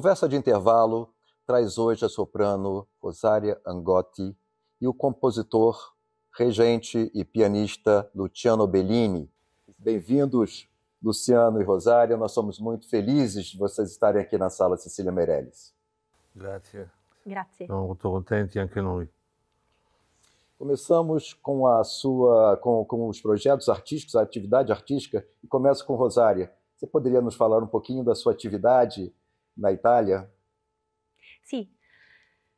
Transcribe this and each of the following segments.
Conversa de Intervalo traz hoje a soprano Rosária Angotti e o compositor, regente e pianista Luciano Bellini. Bem-vindos, Luciano e Rosária. Nós somos muito felizes de vocês estarem aqui na sala Cecília Meirelles. Grazie. Grazie. Estou contente anche noi. Começamos com a sua, com, com os projetos artísticos, a atividade artística, e começo com Rosária. Você poderia nos falar um pouquinho da sua atividade Da Italia? Sì.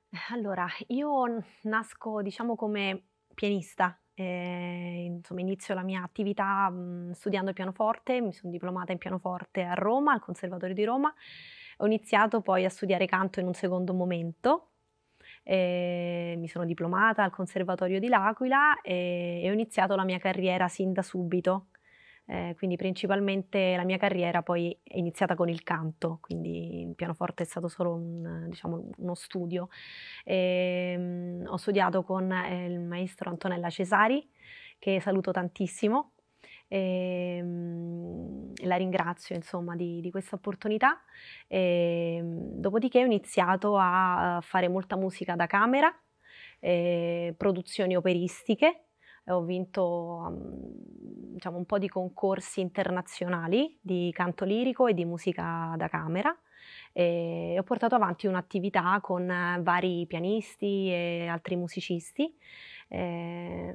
Eh, allora, io nasco, diciamo, come pianista. Eh, insomma, inizio la mia attività mh, mm, studiando pianoforte, mi sono diplomata in pianoforte a Roma, al Conservatorio di Roma. Ho iniziato poi a studiare canto in un secondo momento. Eh, mi sono diplomata al Conservatorio di L'Aquila eh, e ho iniziato la mia carriera sin da subito eh, quindi principalmente la mia carriera poi è iniziata con il canto, quindi il pianoforte è stato solo un, diciamo, uno studio. E, ehm, mh, ho studiato con eh, il maestro Antonella Cesari, che saluto tantissimo, e, ehm, la ringrazio insomma di, di questa opportunità. E, ehm, dopodiché ho iniziato a fare molta musica da camera, eh, produzioni operistiche eh, ho vinto um, diciamo, un po' di concorsi internazionali di canto lirico e di musica da camera e ho portato avanti un'attività con vari pianisti e altri musicisti eh,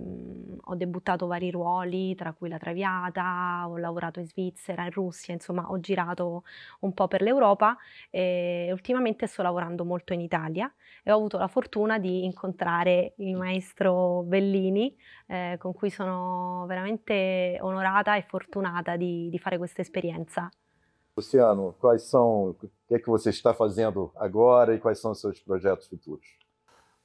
ho debuttato vari ruoli, tra cui la Traviata, ho lavorato in Svizzera, in Russia, insomma ho girato un po' per l'Europa e ehm, ultimamente sto lavorando molto in Italia e ho avuto la fortuna di incontrare il maestro Bellini eh, con cui sono veramente onorata e fortunata di, di fare questa esperienza. Luciano, quais são, o que é que você está fazendo agora e quais são os seus projetos futuros?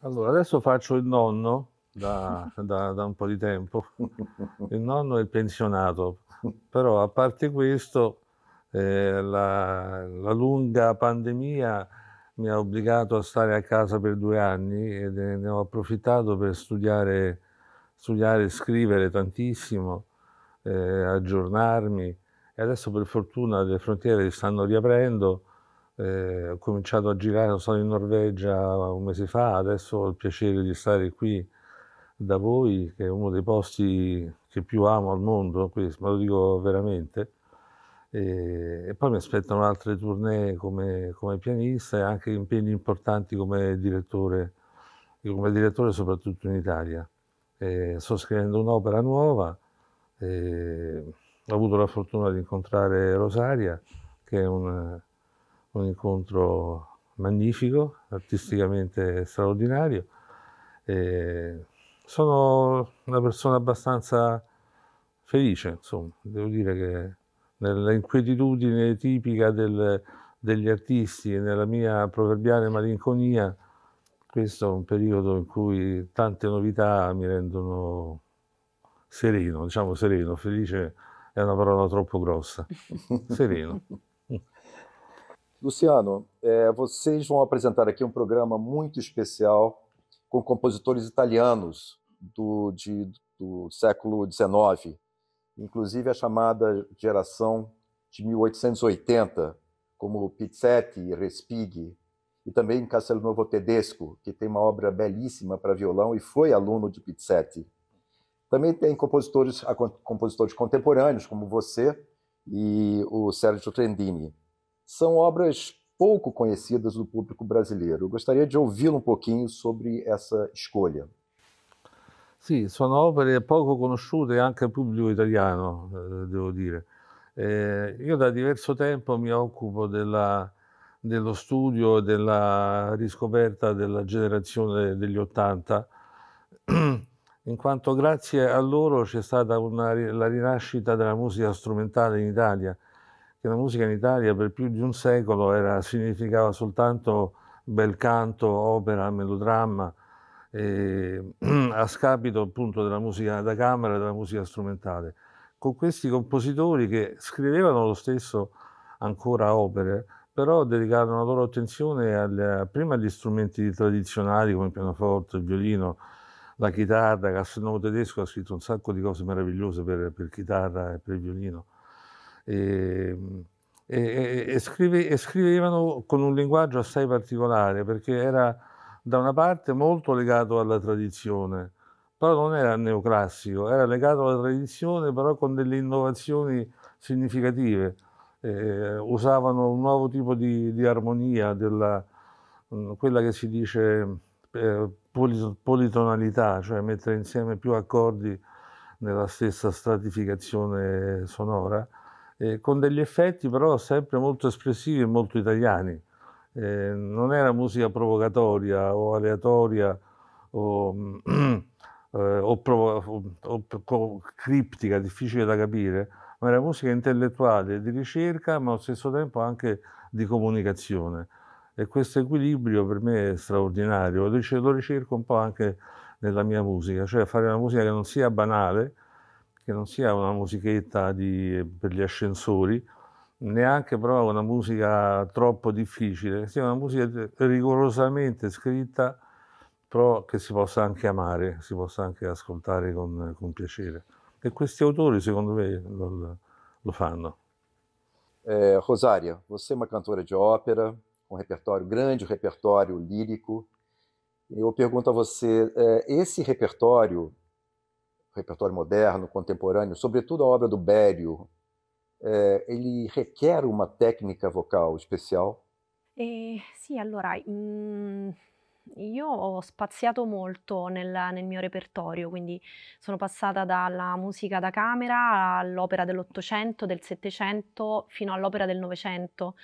Allora, adesso faccio il nonno da, da, da un po' di tempo. Il nonno è pensionato, però a parte questo eh, la, la, lunga pandemia mi ha obbligato a stare a casa per due anni e ne ho approfittato per studiare, studiare scrivere tantissimo, eh, aggiornarmi e adesso per fortuna le frontiere si stanno riaprendo. Eh, ho cominciato a girare, sono in Norvegia un mese fa, adesso ho il piacere di stare qui da voi, che è uno dei posti che più amo al mondo, questo, ma lo dico veramente. E, e poi mi aspettano altre tournée come, come, pianista e anche impegni importanti come direttore, come direttore soprattutto in Italia. E sto scrivendo un'opera nuova, ho avuto la fortuna di incontrare Rosaria, che è un, un incontro magnifico, artisticamente straordinario. E sono una persona abbastanza felice, insomma, devo dire che nell'inquietudine tipica del, degli artisti e nella mia proverbiale malinconia, questo è un periodo in cui tante novità mi rendono sereno, diciamo sereno, felice è una parola troppo grossa, sereno. Luciano, é, eh, vocês vão apresentar aqui um programa muito especial com compositores italianos do, de, do século XIX, inclusive a chamada geração de 1880, como Pizzetti, Respighi, e também Castelnuovo Tedesco, que tem uma obra belíssima para violão e foi aluno de Pizzetti. Também tem compositores, compositores contemporâneos, como você e o Sérgio Trendini. São obras pouco conhecidas do público brasileiro. Eu gostaria de ouvi-lo um pouquinho sobre essa escolha. Sì, sono opere poco conosciute anche al pubblico italiano, eh, devo dire. Eh, io da diverso tempo mi occupo della, dello studio e della riscoperta della generazione degli Ottanta, in quanto grazie a loro c'è stata una, la rinascita della musica strumentale in Italia, che la musica in Italia per più di un secolo era, significava soltanto bel canto, opera, melodramma, eh, a scapito appunto della musica da camera e della musica strumentale, con questi compositori che scrivevano lo stesso ancora opere, però dedicarono la loro attenzione al, prima agli strumenti tradizionali come il pianoforte, il violino, la chitarra, Castelnuovo tedesco ha scritto un sacco di cose meravigliose per, per chitarra e per violino. Ehm, e, e, e, scrive, e, scrivevano con un linguaggio assai particolare perché era da una parte molto legato alla tradizione, però non era neoclassico, era legato alla tradizione però con delle innovazioni significative. Eh, usavano un nuovo tipo di, di armonia, della, mm, quella che si dice eh, politonalità, cioè mettere insieme più accordi nella stessa stratificazione sonora, eh, con degli effetti però sempre molto espressivi e molto italiani eh, non era musica provocatoria o aleatoria o, eh, o, provo- o, o, criptica, difficile da capire, ma era musica intellettuale, di ricerca, ma allo stesso tempo anche di comunicazione. E questo equilibrio per me è straordinario, lo ricerco un po' anche nella mia musica, cioè fare una musica che non sia banale, che non sia una musichetta di, per gli ascensori, neanche però una musica troppo difficile, sia una musica rigorosamente scritta, però che si possa anche amare, si possa anche ascoltare con, con piacere. E questi autori, secondo me, lo, lo fanno. É, eh, Rosária, você é uma cantora de ópera, um repertório grande, um repertório lírico. Eu pergunto a você, é, esse repertório, repertório moderno, contemporâneo, sobretudo a obra do Bério, eh, ele requer uma técnica vocal especial? Eh, sì, allora mm, io ho spaziato molto nel, nel, mio repertorio, quindi sono passata dalla musica da camera all'opera dell'Ottocento, del Settecento fino all'opera del Novecento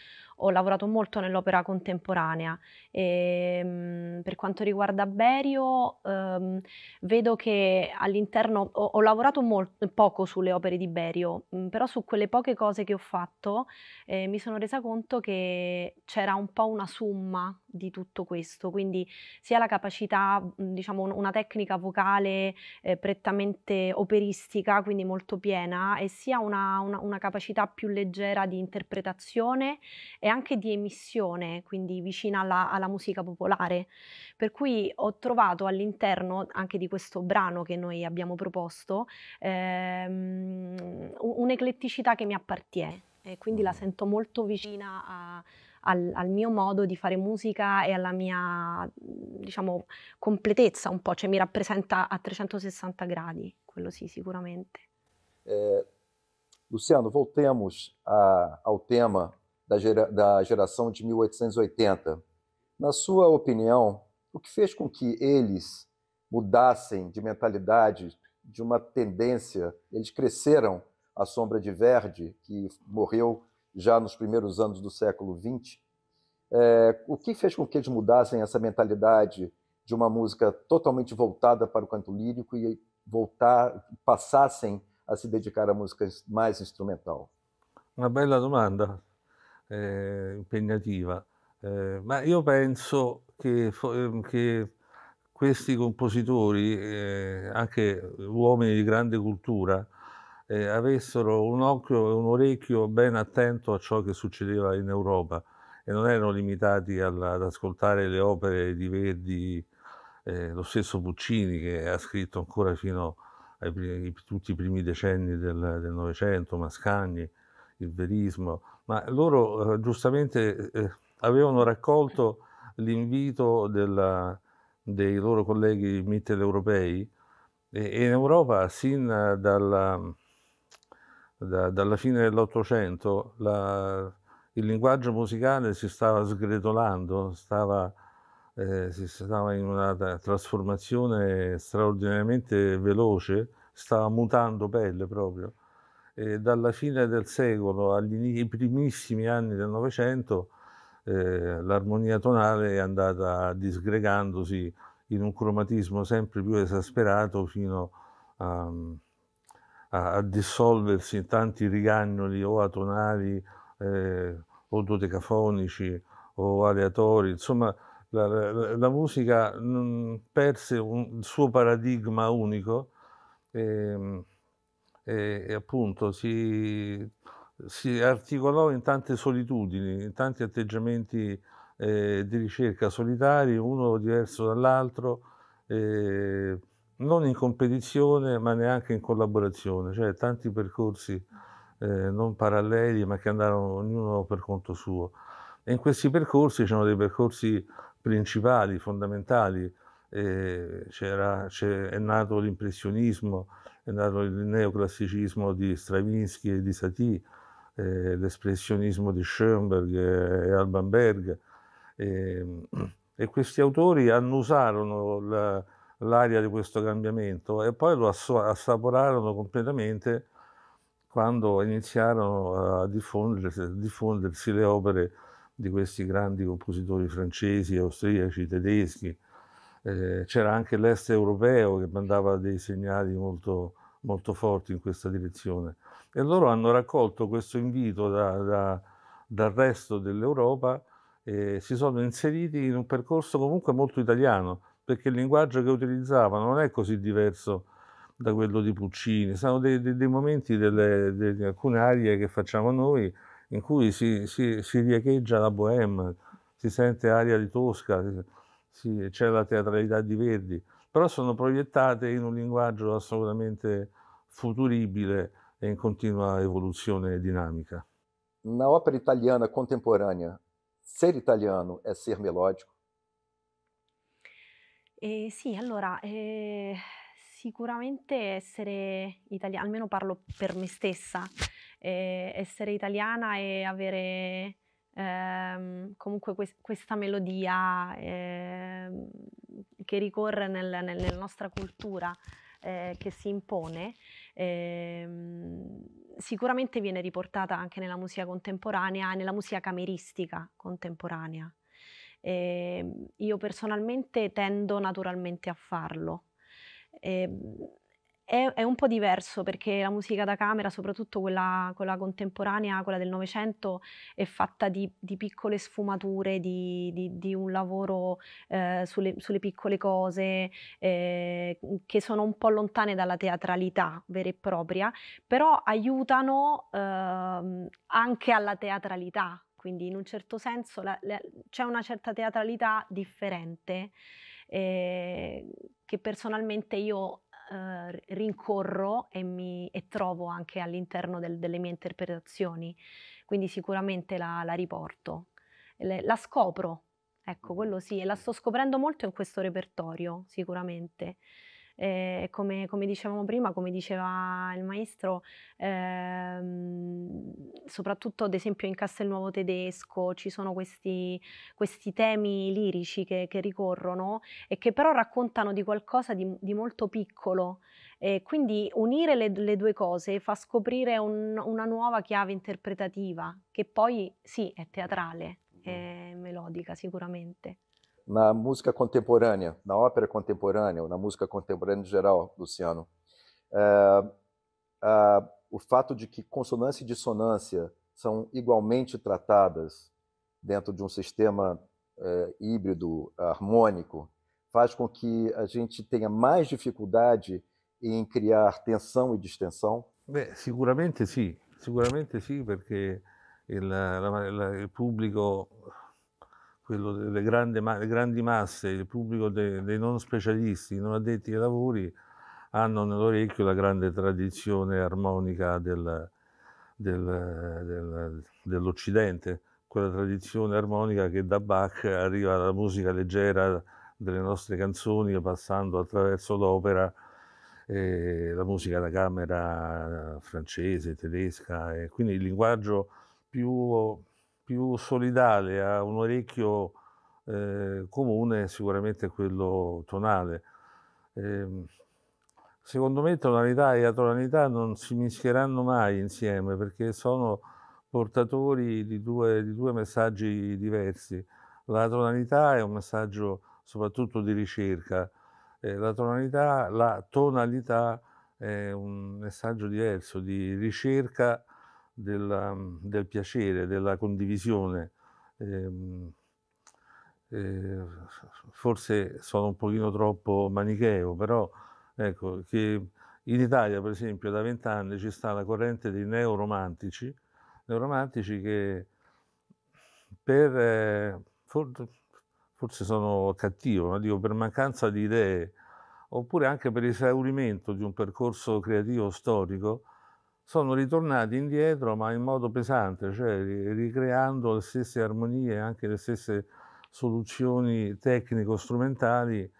ho lavorato molto nell'opera contemporanea. E, ehm, per quanto riguarda Berio, ehm, vedo che all'interno ho, ho lavorato molto, poco sulle opere di Berio, mm, però su quelle poche cose che ho fatto eh, mi sono resa conto che c'era un po' una somma di tutto questo, quindi sia la capacità, mm, diciamo, una tecnica vocale eh, prettamente operistica, quindi molto piena, e sia una, una, una capacità più leggera di interpretazione e e anche di emissione, quindi vicina alla, alla musica popolare. Per cui ho trovato all'interno anche di questo brano che noi abbiamo proposto ehm, un'ecletticità che mi appartiene e quindi la mm. sento molto vicina a, al, al, mio modo di fare musica e alla mia, diciamo, completezza un po', cioè mi rappresenta a 360 gradi, quello sì, sicuramente. É, eh, Luciano, voltemos a, ao tema da, gera, da geração de 1880. Na sua opinião, o que fez com que eles mudassem de mentalidade, de uma tendência? Eles cresceram à sombra de Verdi, que morreu já nos primeiros anos do século XX. É, o que fez com que eles mudassem essa mentalidade de uma música totalmente voltada para o canto lírico e voltar, passassem a se dedicar à música mais instrumental? Uma bela domanda. eh, impegnativa. Eh, ma io penso che, ehm, che questi compositori, eh, anche uomini di grande cultura, eh, avessero un occhio e un orecchio ben attento a ciò che succedeva in Europa e non erano limitati alla, ad ascoltare le opere di Verdi, eh, lo stesso Puccini che ha scritto ancora fino a tutti i primi decenni del, del Novecento, Mascagni, il verismo, ma loro eh, giustamente eh, avevano raccolto l'invito della, dei loro colleghi mitteleuropei e, e in Europa sin dalla, da, dalla fine dell'Ottocento il linguaggio musicale si stava sgretolando, stava, eh, si stava in una trasformazione straordinariamente veloce, stava mutando pelle proprio eh, dalla fine del secolo agli primissimi anni del Novecento eh, l'armonia tonale è andata disgregandosi in un cromatismo sempre più esasperato fino a, a, a dissolversi in tanti rigagnoli o atonali eh, o dodecafonici o aleatori, insomma la, la, la musica mh, mm, perse un, il suo paradigma unico. Eh, e, e appunto si, si, articolò in tante solitudini, in tanti atteggiamenti eh, di ricerca solitari, uno diverso dall'altro, eh, non in competizione ma neanche in collaborazione, cioè tanti percorsi eh, non paralleli ma che andarono ognuno per conto suo. E in questi percorsi c'erano dei percorsi principali, fondamentali, eh, c'era, è nato l'impressionismo, è il neoclassicismo di Stravinsky e di Satie, eh, l'espressionismo di Schoenberg e Alban Berg. Eh, e questi autori annusarono la, l'aria di questo cambiamento e poi lo assaporarono completamente quando iniziarono a diffondersi, diffondersi le opere di questi grandi compositori francesi, austriaci, tedeschi. Eh, c'era anche l'est europeo che mandava dei segnali molto molto forti in questa direzione. E loro hanno raccolto questo invito da, da, dal resto dell'Europa e si sono inseriti in un percorso comunque molto italiano, perché il linguaggio che utilizzavano non è così diverso da quello di Puccini, sono dei, dei, dei momenti, delle, delle, alcune arie che facciamo noi in cui si, si, si riecheggia la bohème, si sente aria di Tosca, c'è la teatralità di Verdi però sono proiettate in un linguaggio assolutamente futuribile e in continua evoluzione dinamica. Na ópera italiana contemporanea, ser italiano è ser melodico? Eh, sì, allora, eh, sicuramente essere italiana, almeno parlo per me stessa, eh, essere italiana e avere ehm, comunque questa melodia ehm, che ricorre nel, nel, nella nostra cultura eh, che si impone, ehm, sicuramente viene riportata anche nella musica contemporanea, e nella musica cameristica contemporanea. Eh, io personalmente tendo naturalmente a farlo. Eh, è, è, un po' diverso perché la musica da camera, soprattutto quella, quella contemporanea, quella del Novecento, è fatta di, di, piccole sfumature, di, di, di un lavoro eh, sulle, sulle, piccole cose eh, che sono un po' lontane dalla teatralità vera e propria, però aiutano eh, anche alla teatralità. Quindi in un certo senso la, la, c'è una certa teatralità differente eh, che personalmente io eh, rincorro e, mi, e, trovo anche all'interno del, delle mie interpretazioni, quindi sicuramente la, la riporto, Le, la scopro, ecco quello sì, e la sto scoprendo molto in questo repertorio sicuramente eh, come, come, dicevamo prima, come diceva il maestro, ehm, soprattutto ad esempio in Castelnuovo tedesco ci sono questi, questi temi lirici che, che, ricorrono e che però raccontano di qualcosa di, di molto piccolo. E quindi unire le, le, due cose fa scoprire un, una nuova chiave interpretativa che poi sì è teatrale, è melodica sicuramente. na música contemporânea, na ópera contemporânea, ou na música contemporânea em geral, Luciano. É, o fato de que consonância e dissonância são igualmente tratadas dentro de um sistema é, híbrido, harmônico, faz com que a gente tenha mais dificuldade em criar tensão e distensão? Beh, seguramente sim, seguramente sim, porque o público quello delle grandi, ma grandi masse, il pubblico de dei non specialisti, non addetti ai lavori, hanno nell'orecchio la grande tradizione armonica del, del, del, dell'Occidente, quella tradizione armonica che da Bach arriva alla musica leggera delle nostre canzoni passando attraverso l'opera, eh, la musica da camera eh, francese, tedesca, eh, quindi il linguaggio più più solidale ha un orecchio eh, comune sicuramente quello tonale. Eh, secondo me tonalità e atonalità non si mischieranno mai insieme perché sono portatori di due, di due messaggi diversi. La tonalità è un messaggio soprattutto di ricerca, eh, la tonalità, la tonalità è un messaggio diverso di ricerca della, um, del piacere, della condivisione. Eh, eh, forse sono un pochino troppo manicheo, però ecco che in Italia, per esempio, da vent'anni ci sta la corrente dei neoromantici, neoromantici che per, eh, for, forse sono cattivo, ma dico per mancanza di idee, oppure anche per esaurimento di un percorso creativo storico, sono ritornati indietro ma in modo pesante, cioè ricreando le stesse armonie e anche le stesse soluzioni tecnico-strumentali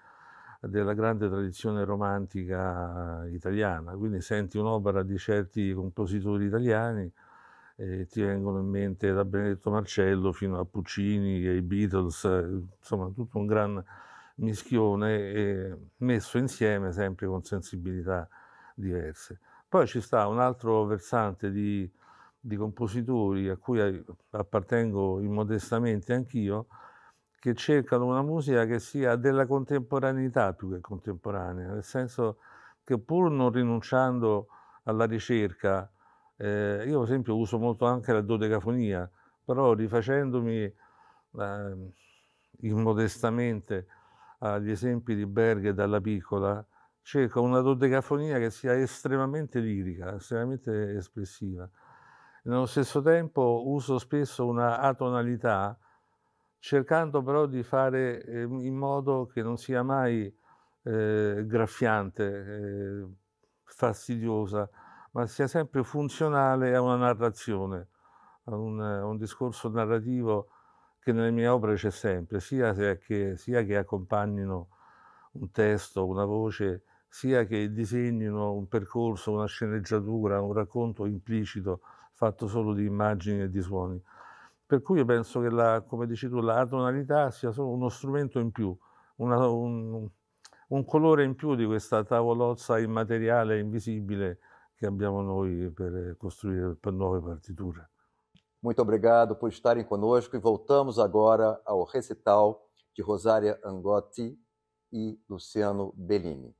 della grande tradizione romantica italiana. Quindi senti un'opera di certi compositori italiani e ti vengono in mente da Benedetto Marcello fino a Puccini e i Beatles, insomma tutto un gran mischione messo insieme sempre con sensibilità diverse. Poi ci sta un altro versante di, di compositori a cui appartengo immodestamente anch'io, che cercano una musica che sia della contemporaneità più che contemporanea, nel senso che pur non rinunciando alla ricerca, eh, io per esempio uso molto anche la dodecafonia, però rifacendomi eh, immodestamente agli esempi di Berger dalla piccola, cerca una dodecafonia che sia estremamente lirica, estremamente espressiva. Nello stesso tempo uso spesso una atonalità, cercando però di fare ehm, in modo che non sia mai eh, graffiante, eh, fastidiosa, ma sia sempre funzionale a una narrazione, a un, a un discorso narrativo che nelle mie opere c'è sempre, sia che, sia che accompagnino un testo, una voce, sia che disegnino un percorso, una sceneggiatura, un racconto implicito fatto solo di immagini e di suoni. Per cui io penso che, la, come dici tu, la tonalità sia solo uno strumento in più, una, un, un, colore in più di questa tavolozza immateriale, e invisibile che abbiamo noi per costruire per nuove partiture. Muito obrigado por estarem conosco e voltamos agora ao recital de Rosária Angotti e Luciano Bellini.